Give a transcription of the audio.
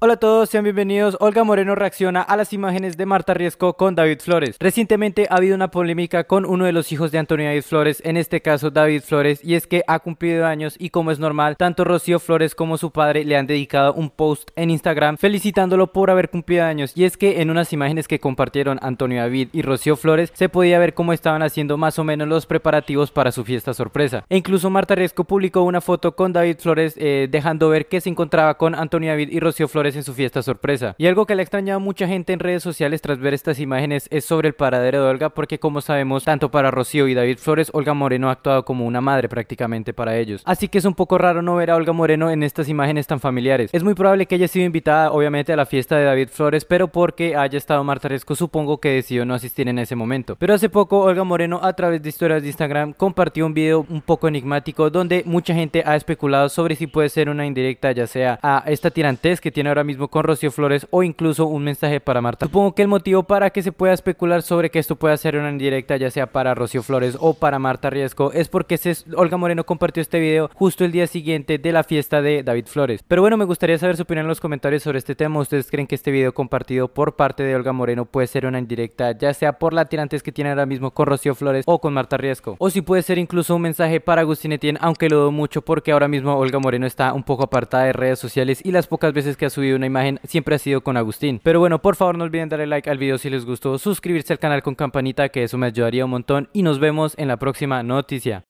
Hola a todos, sean bienvenidos. Olga Moreno reacciona a las imágenes de Marta Riesco con David Flores. Recientemente ha habido una polémica con uno de los hijos de Antonio David Flores, en este caso David Flores, y es que ha cumplido años y como es normal, tanto Rocío Flores como su padre le han dedicado un post en Instagram felicitándolo por haber cumplido años. Y es que en unas imágenes que compartieron Antonio David y Rocío Flores se podía ver cómo estaban haciendo más o menos los preparativos para su fiesta sorpresa. E incluso Marta Riesco publicó una foto con David Flores eh, dejando ver que se encontraba con Antonio David y Rocío Flores en su fiesta sorpresa. Y algo que le ha extrañado a mucha gente en redes sociales tras ver estas imágenes es sobre el paradero de Olga, porque como sabemos, tanto para Rocío y David Flores, Olga Moreno ha actuado como una madre prácticamente para ellos. Así que es un poco raro no ver a Olga Moreno en estas imágenes tan familiares. Es muy probable que haya sido invitada, obviamente, a la fiesta de David Flores, pero porque haya estado Marta supongo que decidió no asistir en ese momento. Pero hace poco, Olga Moreno, a través de historias de Instagram, compartió un video un poco enigmático donde mucha gente ha especulado sobre si puede ser una indirecta, ya sea a esta tirantez que tiene mismo con Rocío Flores o incluso un mensaje para Marta. Supongo que el motivo para que se pueda especular sobre que esto pueda ser una indirecta ya sea para Rocío Flores o para Marta Riesco es porque se, Olga Moreno compartió este video justo el día siguiente de la fiesta de David Flores. Pero bueno, me gustaría saber su opinión en los comentarios sobre este tema. ¿Ustedes creen que este video compartido por parte de Olga Moreno puede ser una indirecta ya sea por la tirantes que tiene ahora mismo con Rocío Flores o con Marta Riesco? O si puede ser incluso un mensaje para Agustín Etienne, aunque lo dudo mucho porque ahora mismo Olga Moreno está un poco apartada de redes sociales y las pocas veces que ha subido una imagen siempre ha sido con Agustín. Pero bueno, por favor no olviden darle like al video si les gustó, suscribirse al canal con campanita que eso me ayudaría un montón y nos vemos en la próxima noticia.